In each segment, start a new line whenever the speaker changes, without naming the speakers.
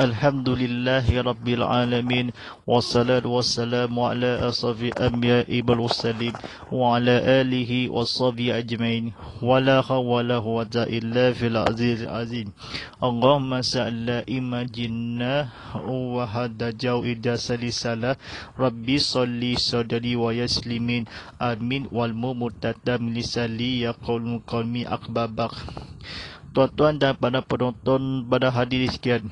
الحمد لله رب العالمين والصلاة والسلام على أصف أمياء والسليم وعلى آله وصحبه أجمعين ولا حول ولا قوة إلا في العزيز العظيم اللهم سأل إما جنة وهذا جو إذا سلسلة ربي صلي صدري ويسلمين آمين والمؤمن لسلي يقول قومي أقبابك Tuan-tuan dan para penonton pada hadirin sekian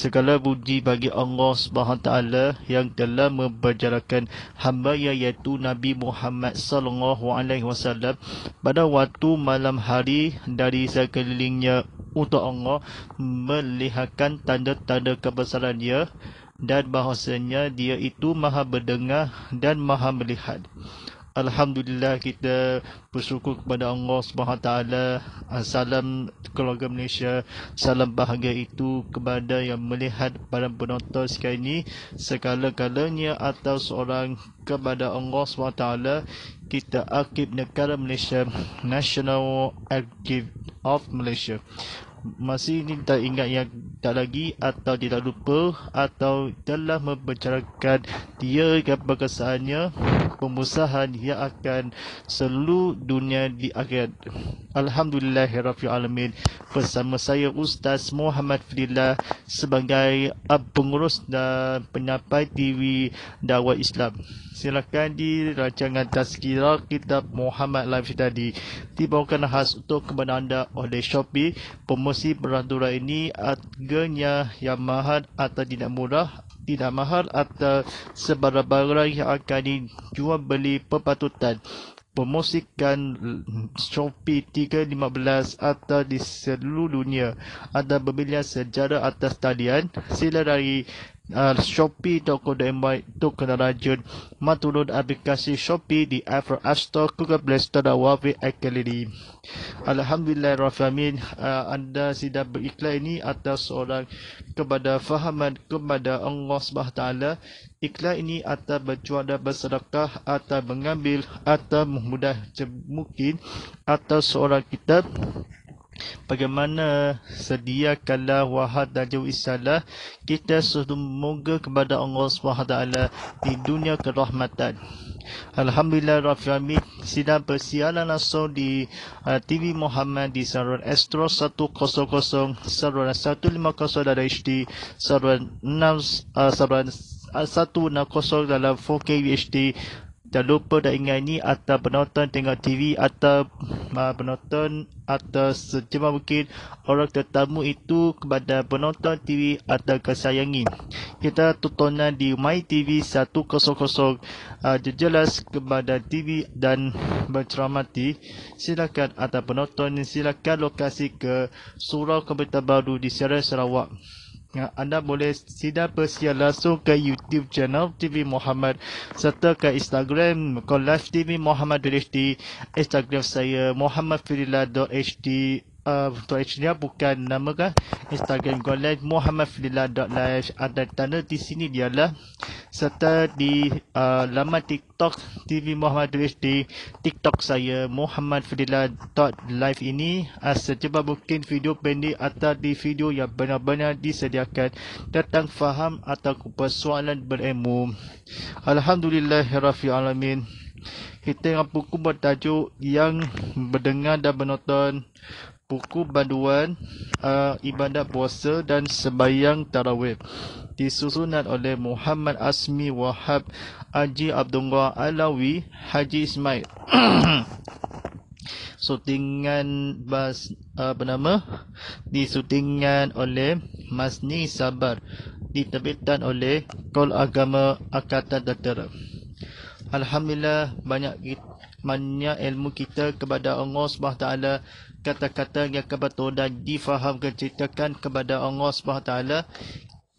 segala budi bagi Allah Subhanahu taala yang telah memperjalankan hamba iaitu Nabi Muhammad sallallahu pada waktu malam hari dari sekelilingnya untuk Allah melihatkan tanda-tanda kebesaran dia dan bahasanya dia itu maha berdengar dan maha melihat. Alhamdulillah kita bersyukur kepada Allah Subhanahu taala. Salam keluarga Malaysia. Salam bahagia itu kepada yang melihat para penonton sekali ini sekala-kalanya atau seorang kepada Allah Subhanahu taala kita akib negara Malaysia National Archive of Malaysia masih ni tak ingat yang tak lagi atau tidak lupa atau telah membicarakan dia dan perkesaannya pemusahan yang akan seluruh dunia di akhirat. Alhamdulillah Rafi Alamin bersama saya Ustaz Muhammad Fadillah sebagai pengurus dan penyampai TV Dawah Islam. Silakan di rancangan Tazkira Kitab Muhammad Live tadi dibawakan khas untuk kepada anda oleh Shopee pemusahan promosi berandura ini adanya yang mahal atau tidak murah tidak mahal atau sebarang barang yang akan dijual beli perpatutan promosikan Shopee 315 atau di seluruh dunia ada pembelian sejarah atas talian sila dari uh, Shopee Toko Tokodembai Tokena Rajun Matulod aplikasi Shopee di Apple App Store Google Play Store Wafi Akhiri Alhamdulillah Rafamin uh, anda sudah beriklan ini atas orang kepada fahaman kepada Allah Taala. iklan ini atau bercuada bersedekah atau mengambil atau memudah mungkin atas seorang kita bagaimana sedia kala wahad dan jauh isalah kita semoga kepada Allah SWT di dunia kerahmatan Alhamdulillah Rafi sidang persialan langsung di uh, TV Muhammad di saluran Astro 100 saluran 150 dari HD saluran 6 uh, nak kosong dalam 4K uh, HD. Jangan lupa dan ingat ini atau penonton tengok TV atau uh, ah, penonton atau sejumlah mungkin orang tetamu itu kepada penonton TV atau kesayangi. Kita tontonan di My TV 100 uh, jelas kepada TV dan berceramati. Silakan atau penonton silakan lokasi ke Surau Kebetulan Baru di Seri Sarawak. Ya, anda boleh sidar persiaran langsung ke YouTube channel TV Muhammad serta ke Instagram ke TV Muhammad HD Instagram saya Muhammad muhammadfirila.hd uh, untuk actually ah, bukan nama kan Instagram go live muhammadfilillah.live ada tanda di sini dia lah serta di uh, laman TikTok TV Muhammad HD TikTok saya muhammadfilillah.live ini uh, ah, secuba mungkin video pendek atau di video yang benar-benar disediakan datang faham atau persoalan berilmu Alhamdulillah Rafi Alamin kita yang buku bertajuk yang berdengar dan menonton buku baduan uh, ibadat puasa dan Sebayang tarawih disusunan oleh Muhammad Asmi Wahab Haji Abdullah Alawi Haji Ismail sutingan bas uh, bernama disutingan oleh Masni Sabar diterbitan oleh Kol Agama Akatan Tentera Alhamdulillah banyak banyak ilmu kita kepada Allah Subhanahu taala kata-kata yang kebetul dan difaham diceritakan kepada Allah Subhanahu taala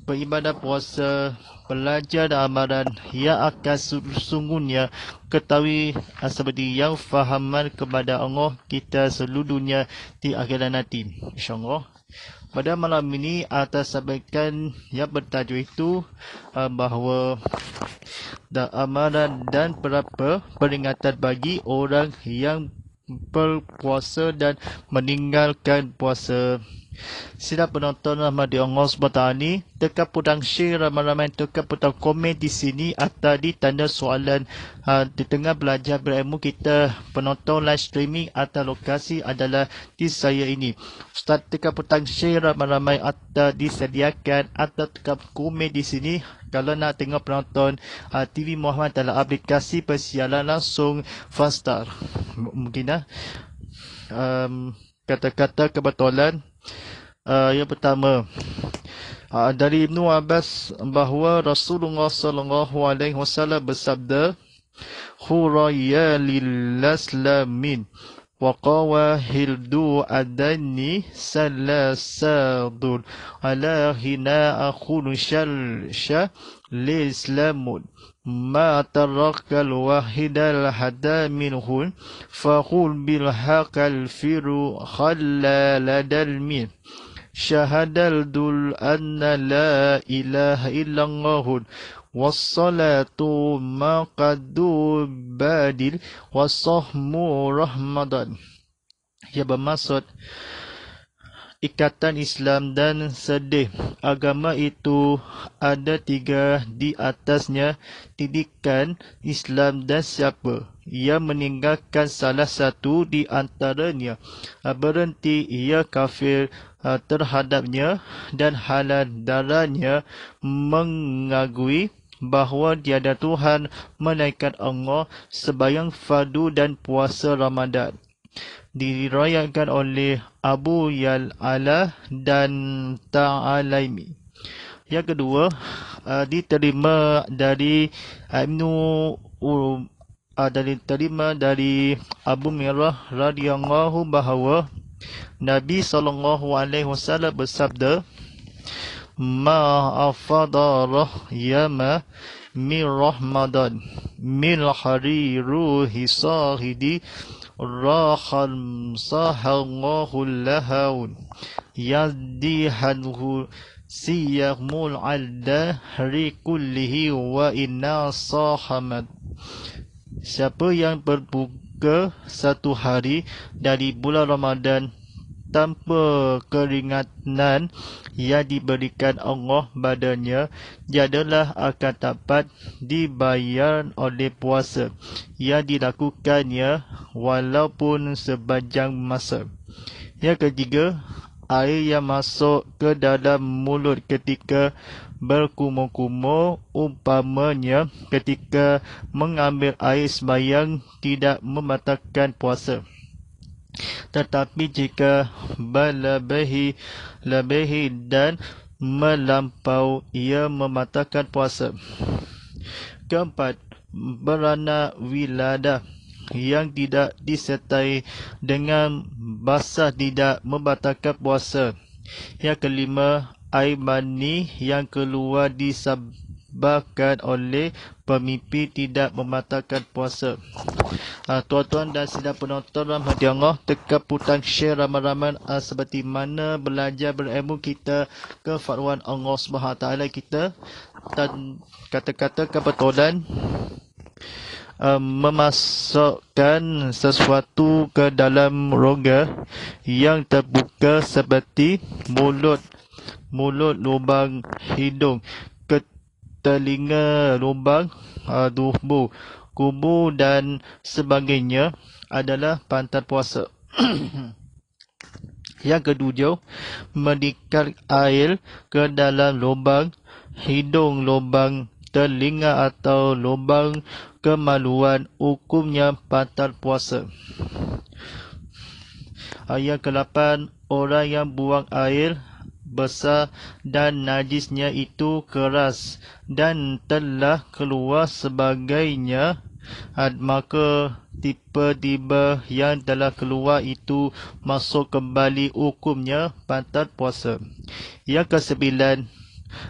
beribadah puasa belajar dan amalan Ia akan sungguhnya ketahui ah, seperti yang fahaman kepada Allah kita seluruhnya di akhirat nanti insyaallah pada malam ini atas sampaikan yang bertajuk itu uh, bahawa dan amaran dan berapa peringatan bagi orang yang berpuasa dan meninggalkan puasa. Sila penonton ramai di Allah SWT ni Tekan putang share ramai-ramai teka putang komen di sini Atau di tanda soalan uh, Di tengah belajar berilmu kita Penonton live streaming atau lokasi adalah Di saya ini Ustaz teka putang share ramai-ramai Atau disediakan Atau teka komen di sini kalau nak tengok penonton uh, ha, TV Muhammad dalam aplikasi persialan langsung faster M- mungkin lah. Um, kata-kata kebetulan uh, yang pertama uh, dari Ibnu Abbas bahawa Rasulullah sallallahu alaihi wasallam bersabda khurayalillaslamin wa qawa hildu adani salasadul ala hina akhun syarsha lislamun ما ترك الوحيد الحد منه فقل بالحق الفر خلى لدى المين شهد الدل أن لا إله إلا الله والصلاة ما قد بادل والصحم رحمة يا بمصد ikatan Islam dan sedih. Agama itu ada tiga di atasnya didikan Islam dan siapa. Ia meninggalkan salah satu di antaranya. Berhenti ia kafir eh, terhadapnya dan halal darahnya mengagui bahawa tiada Tuhan melainkan Allah sebayang fadu dan puasa Ramadan diriwayatkan oleh Abu Yal Ala dan Ta'alaimi. Yang kedua, uh, diterima dari uh, Ibnu uh, dari terima dari Abu Mirah radhiyallahu bahawa Nabi sallallahu alaihi wasallam bersabda ma afadara yama min rahmadan min hariru hisahidi راحا مصاها الله لها يديها سيهم العدى كله وإنا صاحمت Siapa yang berbuka satu hari dari bulan Ramadan tanpa keringatan yang diberikan Allah badannya, jadalah akan dapat dibayar oleh puasa yang dilakukannya walaupun sepanjang masa. Yang ketiga, air yang masuk ke dalam mulut ketika berkumur-kumur umpamanya ketika mengambil air sembahyang tidak membatalkan puasa. Tetapi jika berlebihi lebihi dan melampau ia mematahkan puasa. Keempat, berana wiladah yang tidak disertai dengan basah tidak membatalkan puasa. Yang kelima, air mani yang keluar di sab- bahkan oleh pemimpi tidak membatalkan puasa. Ah, tuan-tuan dan sidang penonton rahmati Allah, tekap putang share ramai-ramai ah, seperti mana belajar berilmu kita ke fatwa Allah SWT kita dan kata-kata kebetulan ah, memasukkan sesuatu ke dalam rongga yang terbuka seperti mulut mulut lubang hidung telinga lubang ah, uh, dubu kubu dan sebagainya adalah pantar puasa yang kedua medikal air ke dalam lubang hidung lubang telinga atau lubang kemaluan hukumnya pantar puasa ayat ke-8 orang yang buang air besar dan najisnya itu keras dan telah keluar sebagainya maka tipe tiba yang telah keluar itu masuk kembali hukumnya pantat puasa yang kesembilan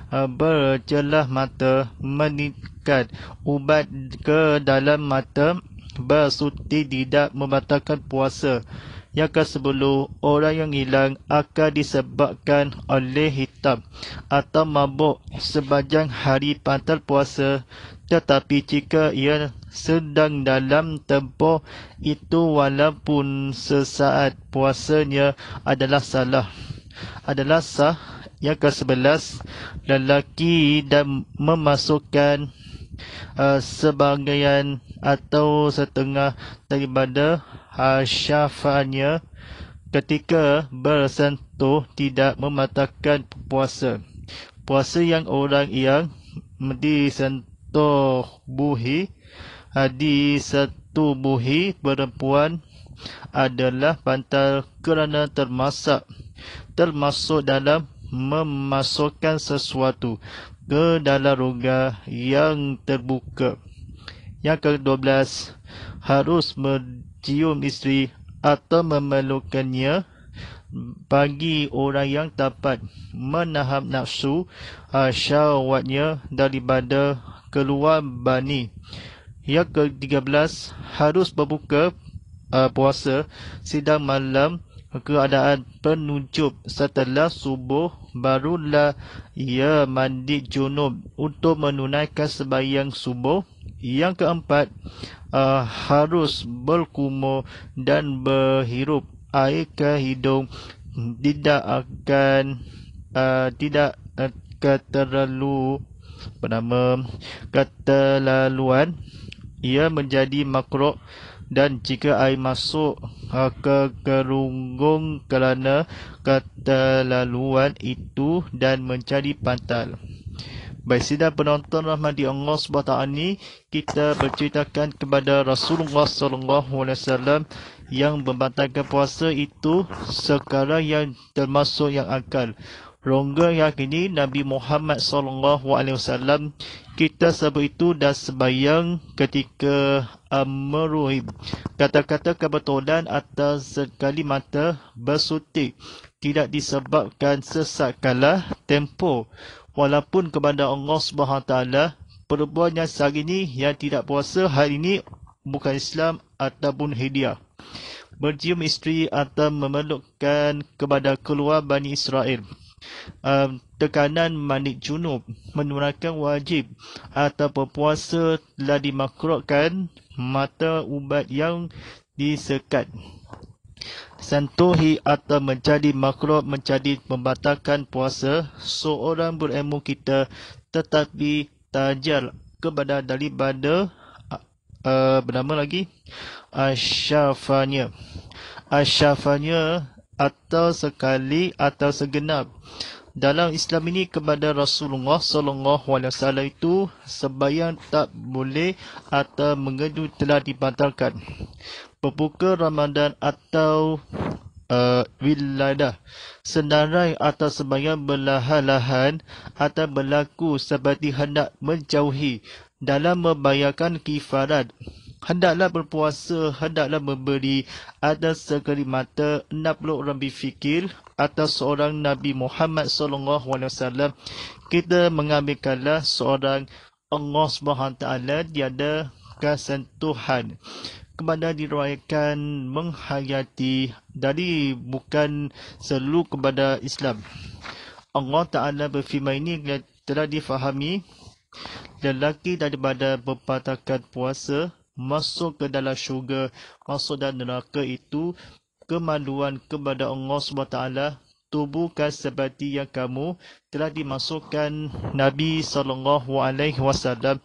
eh, bercelah mata meningkat ubat ke dalam mata bersuti tidak membatalkan puasa yang ke sepuluh, orang yang hilang akan disebabkan oleh hitam atau mabuk sepanjang hari pantal puasa. Tetapi jika ia sedang dalam tempoh itu walaupun sesaat puasanya adalah salah. Adalah sah. Yang ke sebelas, lelaki dan memasukkan uh, eh, sebahagian atau setengah daripada hasyafannya eh, ketika bersentuh tidak mematahkan puasa. Puasa yang orang yang disentuh buhi eh, di satu buhi perempuan adalah pantal kerana termasak termasuk dalam memasukkan sesuatu ke dalam rongga yang terbuka. Yang ke-12, harus mencium isteri atau memelukkannya bagi orang yang dapat menahan nafsu eh, syahwatnya daripada keluar bani. Yang ke-13, harus membuka eh, puasa sidang malam keadaan penunjuk setelah subuh barulah ia mandi junub untuk menunaikan sebayang subuh. Yang keempat, uh, harus berkumur dan berhirup air ke hidung tidak akan uh, tidak uh, keterlalu bernama keterlaluan ia menjadi makro dan jika air masuk uh, ke gerunggung kerana laluan itu dan menjadi pantal. Baik sidang penonton rahmat di Allah SWT ini, kita berceritakan kepada Rasulullah SAW yang membatalkan puasa itu sekarang yang termasuk yang akal rongga yang ini Nabi Muhammad SAW kita sebut itu dah sebayang ketika meruhib. Kata-kata kebetulan atau sekali mata bersuti tidak disebabkan sesak kalah tempo. Walaupun kepada Allah SWT, perbuatan yang sehari ini yang tidak puasa hari ini bukan Islam ataupun hidiah. Bercium isteri atau memelukkan kepada keluar Bani Israel um, tekanan manik junub menurunkan wajib atau puasa telah dimakrukkan mata ubat yang disekat sentuhi atau menjadi makruh menjadi membatalkan puasa seorang beremu kita tetapi tajal kepada daripada uh, bernama lagi asyafanya asyafanya atau sekali atau segenap. Dalam Islam ini kepada Rasulullah sallallahu alaihi wasallam itu sembahyang tak boleh atau mengedu telah dibatalkan. Berbuka Ramadan atau uh, wiladah senarai atau sembahyang berlahan-lahan atau berlaku seperti hendak menjauhi dalam membayarkan kifarat Hendaklah berpuasa, hendaklah memberi ada sekali mata 60 orang berfikir atas seorang Nabi Muhammad SAW. Kita mengambilkanlah seorang Allah SWT, dia ada Tuhan Kepada diruayakan menghayati dari bukan selalu kepada Islam. Allah Ta'ala berfirman ini telah difahami lelaki daripada berpatahkan puasa masuk ke dalam syurga masuk dan neraka itu kemaluan kepada Allah SWT tubuhkan seperti yang kamu telah dimasukkan Nabi SAW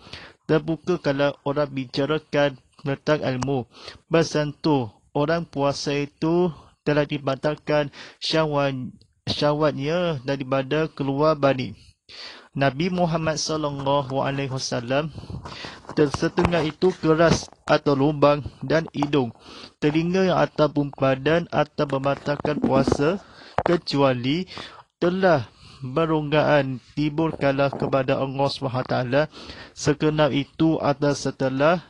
terbukakanlah orang bicarakan tentang ilmu bersentuh orang puasa itu telah dibatalkan syawan, syawatnya daripada keluar bani Nabi Muhammad SAW Setengah itu keras atau lubang dan hidung. Telinga yang ataupun badan atau membatalkan puasa kecuali telah berunggaan tibur kalah kepada Allah SWT sekenap itu atau setelah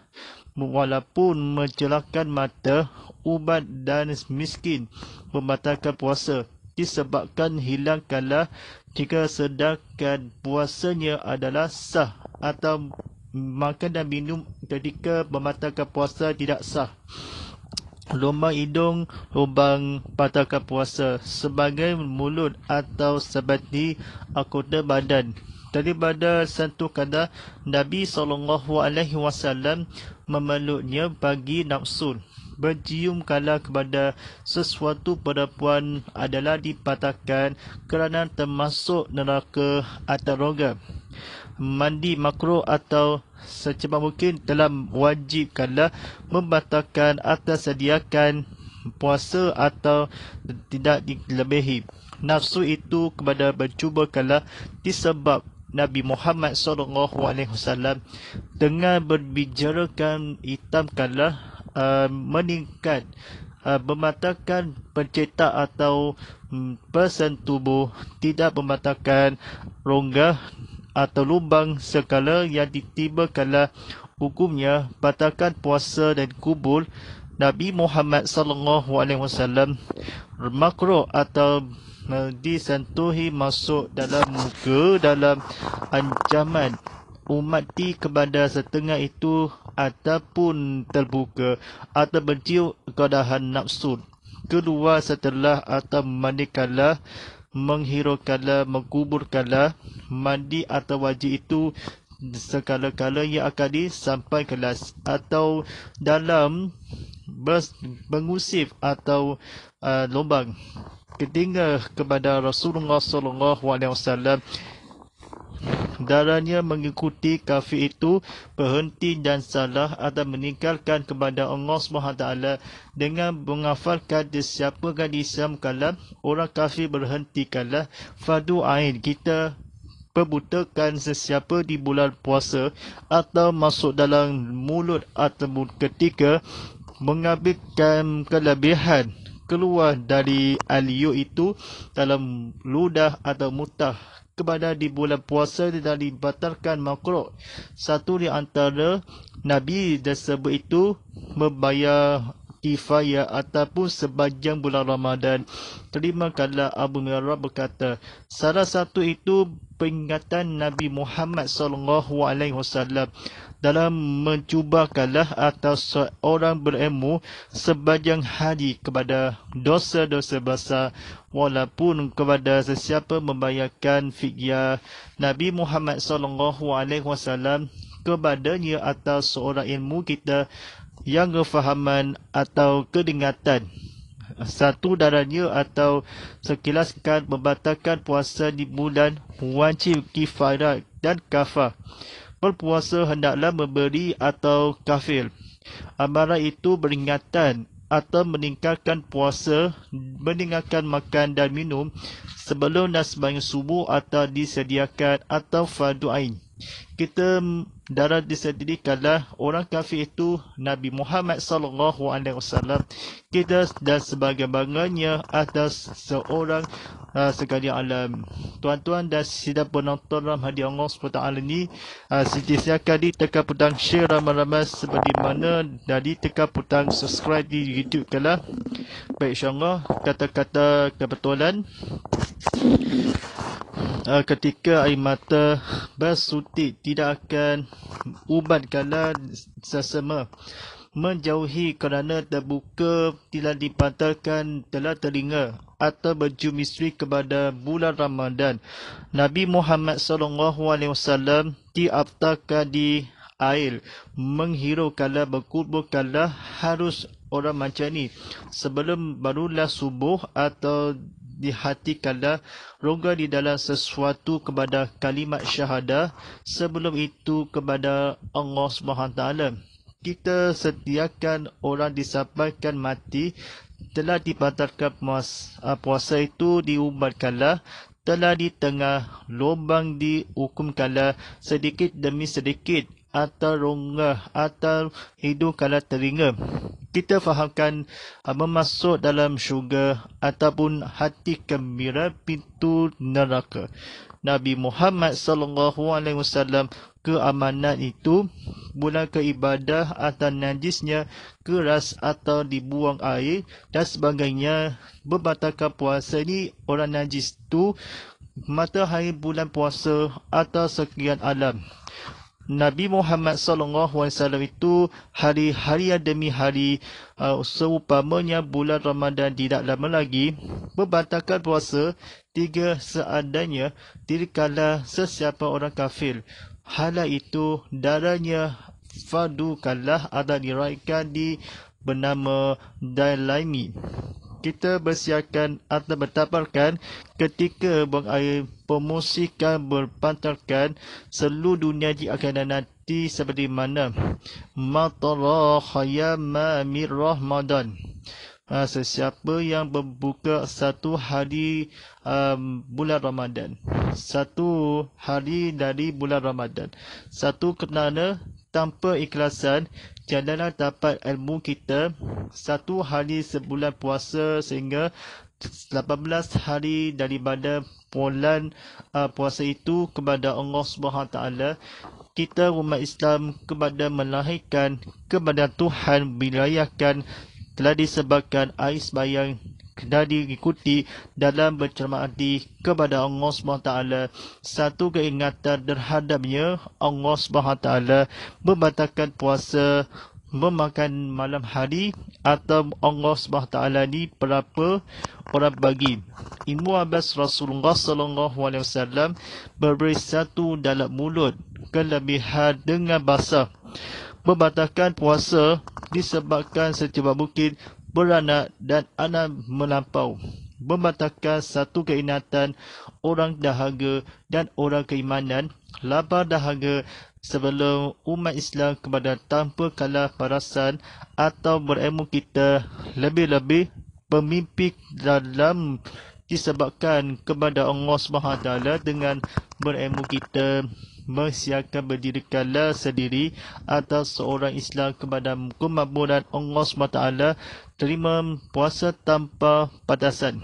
walaupun mencelakkan mata, ubat dan miskin membatalkan puasa disebabkan hilang kalah jika sedangkan puasanya adalah sah atau makan dan minum ketika membatalkan puasa tidak sah. Lubang hidung, lubang batalkan puasa sebagai mulut atau seperti akuta badan. Daripada satu kata, Nabi SAW memeluknya bagi nafsu. Bercium kala kepada sesuatu perempuan adalah dipatahkan kerana termasuk neraka atau roga mandi makro atau secepat mungkin dalam wajibkanlah membatalkan atas sediakan puasa atau tidak dilebihi nafsu itu kepada mencuba kalah disebab Nabi Muhammad SAW dengan berbicarakan hitam kalah uh, meningkat uh, mematakan pencetak atau um, persen tubuh tidak mematakan rongga atau lubang segala yang ditiba kala hukumnya batalkan puasa dan kubur Nabi Muhammad sallallahu alaihi wasallam makro atau eh, disentuhi masuk dalam muka dalam ancaman umat di kepada setengah itu ataupun terbuka atau berciut keadaan nafsu keluar setelah atau mandikanlah menghiraukanlah, menguburkanlah mandi atau wajib itu segala kala yang akan sampai atau dalam mengusif atau uh, lubang. Ketika kepada Rasulullah SAW, darahnya mengikuti kafir itu berhenti dan salah atau meninggalkan kepada Allah SWT dengan mengafalkan disiapakan Islam kalam orang kafir berhenti kalah fadu ain kita perbutakan sesiapa di bulan puasa atau masuk dalam mulut atau ketika mengambilkan kelebihan keluar dari aliyu itu dalam ludah atau mutah kepada di bulan puasa tidak dibatalkan makro. Satu di antara Nabi tersebut itu membayar kifayah ataupun sebahagian bulan Ramadan. Terima kalah Abu Mirah berkata, salah satu itu peringatan Nabi Muhammad SAW dalam mencuba kalah atau seorang beremu sebajang hari kepada dosa-dosa besar walaupun kepada sesiapa membayarkan fidyah Nabi Muhammad SAW alaihi wasallam kepadanya atau seorang ilmu kita yang kefahaman atau kedengatan satu darahnya atau sekilas kan membatalkan puasa di bulan wajib kifarat dan kafah berpuasa hendaklah memberi atau kafil. amaran itu beringatan atau meningkatkan puasa meningkatkan makan dan minum sebelum dan sebanyak subuh atau disediakan atau fardu kita darah disediri kalah orang kafir itu Nabi Muhammad sallallahu alaihi wasallam kita dan sebagainya atas seorang uh, sekali alam tuan-tuan dan sidang penonton dalam hadiah Allah SWT ini uh, Siti Siakadi tekan putang share ramai-ramai seperti mana dari tekan putang subscribe di YouTube kalah baik insyaAllah kata-kata kebetulan uh, ketika air mata bersuti tidak akan ubat kala sesama menjauhi kerana terbuka tidak dipatalkan telah telinga atau berjum misteri kepada bulan Ramadan Nabi Muhammad sallallahu alaihi wasallam diaftarkan di air menghirau kala berkubur kala harus orang macam ni sebelum barulah subuh atau di hati kala rongga di dalam sesuatu kepada kalimat syahadah sebelum itu kepada Allah Subhanahu taala kita setiakan orang disampaikan mati telah dibatalkan puasa, ah, puasa itu diubatkanlah telah di tengah lubang dihukumkanlah sedikit demi sedikit atau rongga atau hidung kalau teringat kita fahamkan ah, memasuk dalam syurga ataupun hati gembira pintu neraka Nabi Muhammad sallallahu alaihi wasallam keamanan itu bukan keibadah atau najisnya keras atau dibuang air dan sebagainya berbatalkan puasa ni orang najis tu matahari bulan puasa atau sekian alam Nabi Muhammad SAW itu hari-hari demi hari uh, seumpamanya bulan Ramadan tidak lama lagi membatalkan puasa tiga seadanya dirikala sesiapa orang kafir. Hal itu darahnya fadu kalah ada diraikan di bernama Dailaimi kita bersiakan atau bertaparkan ketika buang air pemusikan berpantarkan seluruh dunia di akan akhirat nanti seperti mana matara khayama min rahmadan ha, sesiapa yang membuka satu hari um, bulan Ramadan satu hari dari bulan Ramadan satu kenana tanpa ikhlasan jalanan dapat ilmu kita satu hari sebulan puasa sehingga 18 hari daripada bulan uh, puasa itu kepada Allah Subhanahu taala kita umat Islam kepada melahirkan kepada Tuhan bilayakan telah disebabkan ais bayang dan diikuti dalam bercermati kepada Allah SWT satu keingatan terhadapnya Allah SWT membatalkan puasa memakan malam hari atau Allah SWT ni berapa orang bagi. Ibu Abbas Rasulullah Sallallahu Alaihi Wasallam berberi satu dalam mulut kelebihan dengan basah. Membatalkan puasa disebabkan secepat mungkin beranak dan anak melampau membatalkan satu keinatan orang dahaga dan orang keimanan lapar dahaga sebelum umat Islam kepada tanpa kalah perasan atau beremu kita lebih-lebih pemimpin dalam disebabkan kepada Allah Subhanahu dengan beremu kita mesiakan berdirikanlah sendiri atas seorang Islam kepada kemampuan Allah SWT terima puasa tanpa batasan.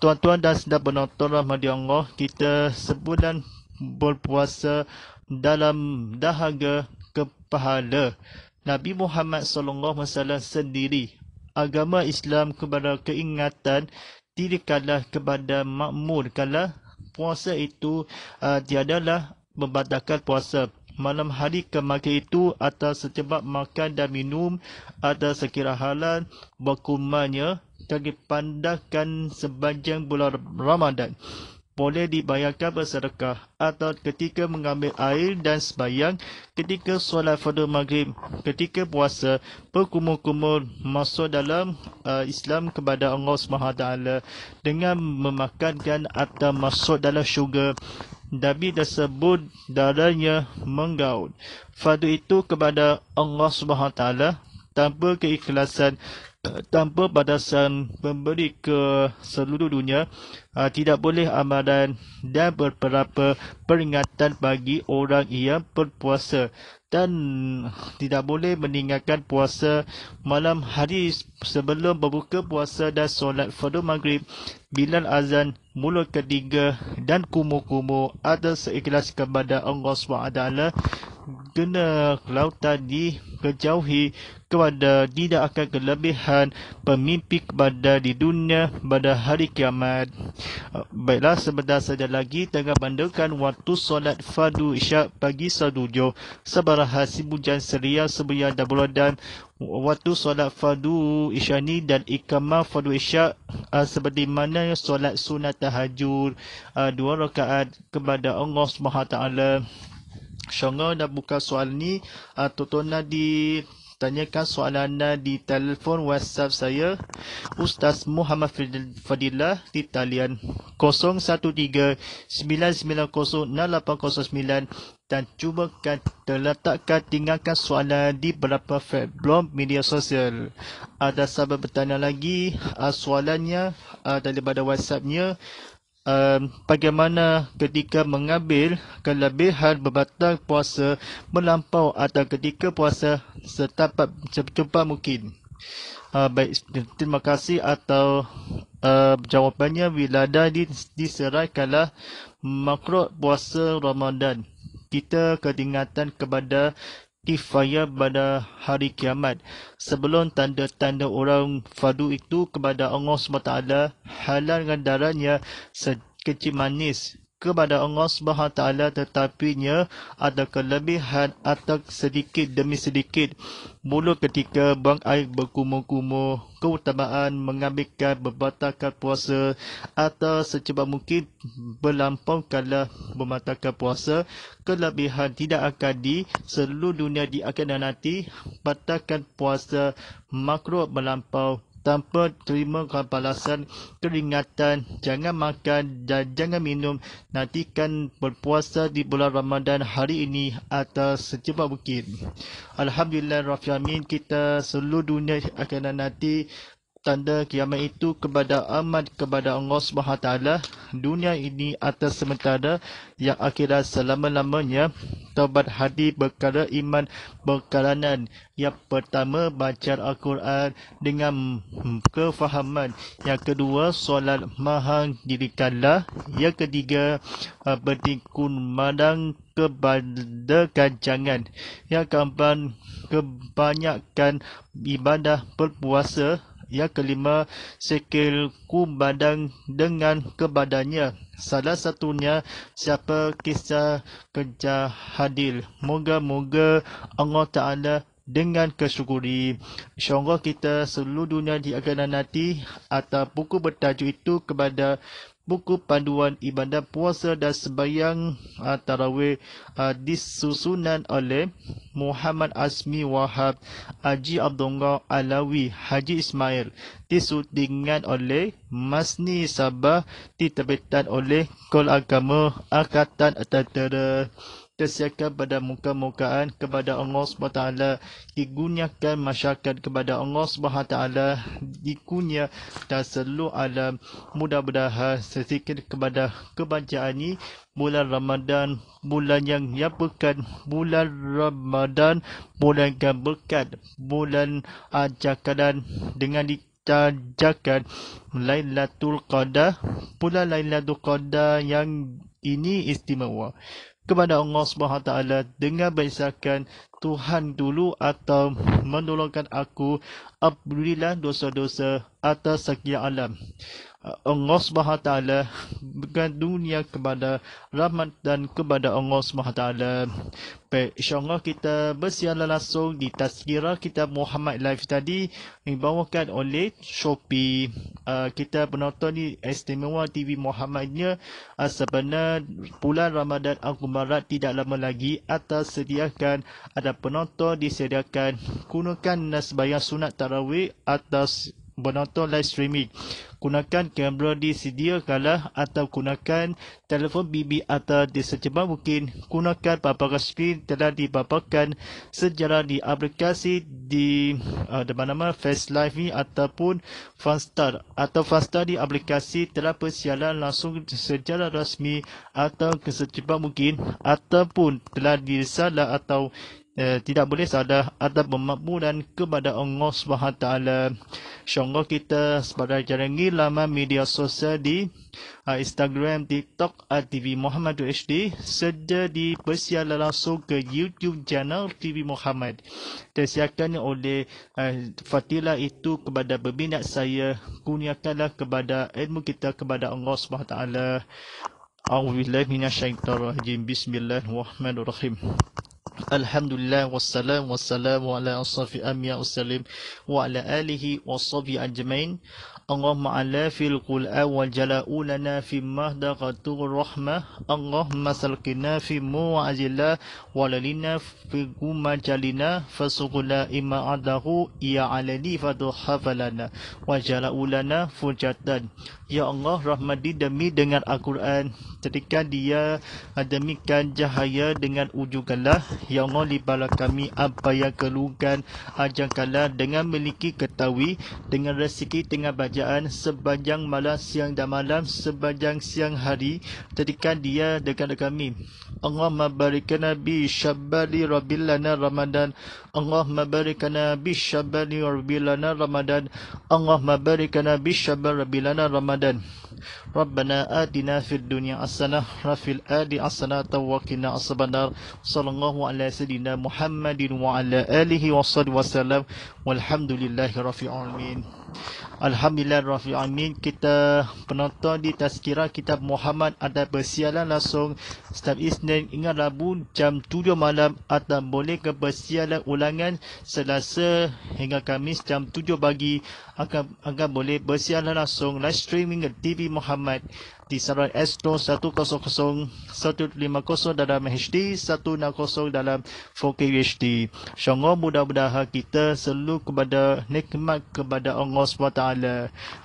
Tuan-tuan dan sedap penonton Rahmati Allah, kita sebulan berpuasa dalam dahaga kepahala. Nabi Muhammad SAW sendiri, agama Islam kepada keingatan tidak kalah kepada makmur kalah puasa itu uh, tiadalah membatalkan puasa malam hari kemakan itu atau sebab makan dan minum atau sekira halan berkumannya kami pandangkan sebanjang bulan Ramadan boleh dibayarkan bersedekah atau ketika mengambil air dan sebayang ketika solat fardu maghrib ketika puasa berkumur-kumur masuk dalam uh, Islam kepada Allah SWT dengan memakankan atau masuk dalam syurga Nabi tersebut darahnya menggaun. Fadu itu kepada Allah SWT tanpa keikhlasan, tanpa padasan memberi ke seluruh dunia, ah, tidak boleh amalan dan beberapa peringatan bagi orang yang berpuasa dan tidak boleh meninggalkan puasa malam hari sebelum berbuka puasa dan solat fardu maghrib bilal azan mulut ketiga dan kumu-kumu ada seikhlas kepada Allah SWT kena kelautan dikejauhi kepada tidak akan kelebihan pemimpin kepada di dunia pada hari kiamat. Uh, baiklah, sebentar saja lagi tengah bandakan waktu solat fadu isyak pagi sadujo sebarah hasil bujan seria sebuah dabulah dan waktu solat fadu isyak ni dan ikamah fadu isyak uh, seperti mana solat sunat tahajud uh, dua rakaat kepada Allah SWT. Syongga dah buka soalan ni. Uh, ah, Tontonan di tanyakan soalan anda di telefon WhatsApp saya Ustaz Muhammad Fadilah di talian 0139906809 dan cuba kan terletakkan tinggalkan soalan di beberapa blog media sosial. Ada sahabat bertanya lagi ah, soalannya ah, daripada WhatsAppnya um, bagaimana ketika mengambil kelebihan berbatang puasa melampau atau ketika puasa setapak secepat mungkin. Uh, baik, terima kasih atau uh, jawapannya bila ada di, diseraikanlah makro puasa Ramadan. Kita keingatan kepada Ifaya pada hari kiamat sebelum tanda-tanda orang fadu itu kepada Allah SWT halal dengan darahnya kecil manis kepada Allah Subhanahu Wa Taala tetapinya ada kelebihan atau sedikit demi sedikit mula ketika bang air berkumur-kumur keutamaan mengambilkan berbatalkan puasa atau secepat mungkin berlampau kala membatalkan puasa kelebihan tidak akan di seluruh dunia di akhirat nanti batalkan puasa makruh melampau tanpa terima kebalasan keringatan jangan makan dan jangan minum nantikan berpuasa di bulan Ramadan hari ini atau secepat mungkin Alhamdulillah Rafi Amin kita seluruh dunia akan nanti tanda kiamat itu kepada amat kepada Allah Subhanahu taala dunia ini atas sementara yang akhirat selama-lamanya taubat hadi berkala iman berkalanan yang pertama baca al-Quran dengan kefahaman yang kedua solat maha dirikanlah yang ketiga ah, bertikun madang kepada kancangan yang keempat kebanyakan ibadah berpuasa yang kelima, sekil ku badan dengan kebadannya. Salah satunya, siapa kisah kerja hadil. Moga-moga Allah Ta'ala dengan kesyukuri. InsyaAllah kita seluruh dunia di agama nanti atau buku bertajuk itu kepada buku panduan ibadat puasa dan sembahyang uh, tarawih uh, disusunan oleh Muhammad Asmi Wahab Haji Abdullah Alawi Haji Ismail disudingan oleh Masni Sabah diterbitkan oleh Kol Agama Angkatan Tentera kesiakan pada muka-mukaan kepada Allah SWT digunyakan masyarakat kepada Allah SWT dikunya dan seluruh alam mudah-mudahan sesikit kepada kebajaan ini bulan Ramadan bulan yang ya bulan Ramadan bulan yang berkat bulan ajakan dengan di Tajakan Lailatul Qadar Pula Lailatul Qadar yang ini istimewa kepada Allah Subhanahu Wa Taala dengan berisakan Tuhan dulu atau menolongkan aku apabila dosa-dosa atas sekian alam. Allah Subhanahu taala berikan dunia kepada rahmat dan kepada Allah Subhanahu taala. Insya-Allah kita bersiaran langsung di tazkirah kita Muhammad Live tadi dibawakan oleh Shopee. Uh, kita penonton di Estimewa TV Muhammadnya uh, ah, sebenarnya bulan Ramadan Agung Barat tidak lama lagi atas sediakan ada penonton disediakan gunakan sebayang sunat tarawih atas penonton live streaming gunakan kamera di disedia kalah atau gunakan telefon BB atau disecepat mungkin gunakan paparan skrin telah dipaparkan sejarah di aplikasi ah, di uh, di mana mana Face Live ni ataupun Fastar atau Fastar di aplikasi telah persialan langsung secara rasmi atau kesecepat mungkin ataupun telah dirisalah atau eh, tidak boleh sadar atau pemakmuran kepada Allah SWT. Syongguh kita sebagai jaringi lama media sosial di uh, Instagram, TikTok, uh, TV Muhammad HD serta di persial langsung ke YouTube channel TV Muhammad. Tersiakan oleh uh, eh, Fatilah itu kepada berminat saya, kuniakanlah kepada ilmu kita kepada Allah SWT. أعوذ بالله من الشيطان الرجيم بسم الله الرحمن الرحيم Alhamdulillah wassalam wassalamu ala asrafi amya wassalim wa ala alihi wa sahbihi ajmain. Allahumma ala fil qul awal jala'ulana fi mahda qatul rahmah Allahumma salqina fi mu'azila walalina fi guma jalina fasukula ima adahu ia ya alani fatuhafalana wa jala'ulana fujatan Ya Allah rahmati demi dengan Al-Quran Ketika dia ademikan ha, jahaya dengan ujukanlah Ya Allah libalah kami apa yang keluhkan Ajangkanlah dengan memiliki ketahui Dengan rezeki tengah bacaan Sepanjang malam siang dan malam Sepanjang siang hari Ketika dia dekat kami اللهم بارك لنا بشبال ربي لنا رمضان اللهم بارك لنا بشبال ربي لنا رمضان اللهم بارك لنا بشبال ربي لنا رمضان ربنا آتنا في الدنيا حسنة وفي الآخرة حسنة وقنا عذاب النار صلى الله على سيدنا محمد وعلى آله وصحبه وسلم Walhamdulillahi Rafi Kita penonton di Tazkirah Kitab Muhammad ada bersialan langsung Setiap Isnin hingga Rabu Jam 7 malam Atau boleh ke bersialan ulangan Selasa hingga Kamis Jam 7 pagi Akan, akan boleh bersialan langsung Live streaming ke TV Muhammad di saluran S2100 1250 dalam HD 160 dalam 4K UHD. Syongo mudah-mudahan kita selalu kepada nikmat kepada Allah SWT.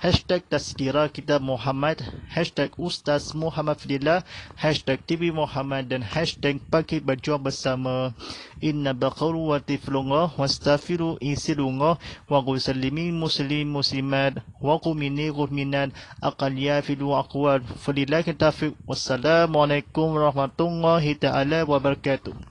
Hashtag tasdira kita Muhammad. Hashtag Ustaz Muhammad Fadillah. Hashtag TV Muhammad. Dan hashtag pagi berjuang bersama inna baqaru wa tiflungah wa stafiru isilungah wa gusallimin muslim muslimat wa qumini gurminan aqal yafidu wa aqwad fulillahi taufiq wassalamualaikum warahmatullahi ta'ala wabarakatuh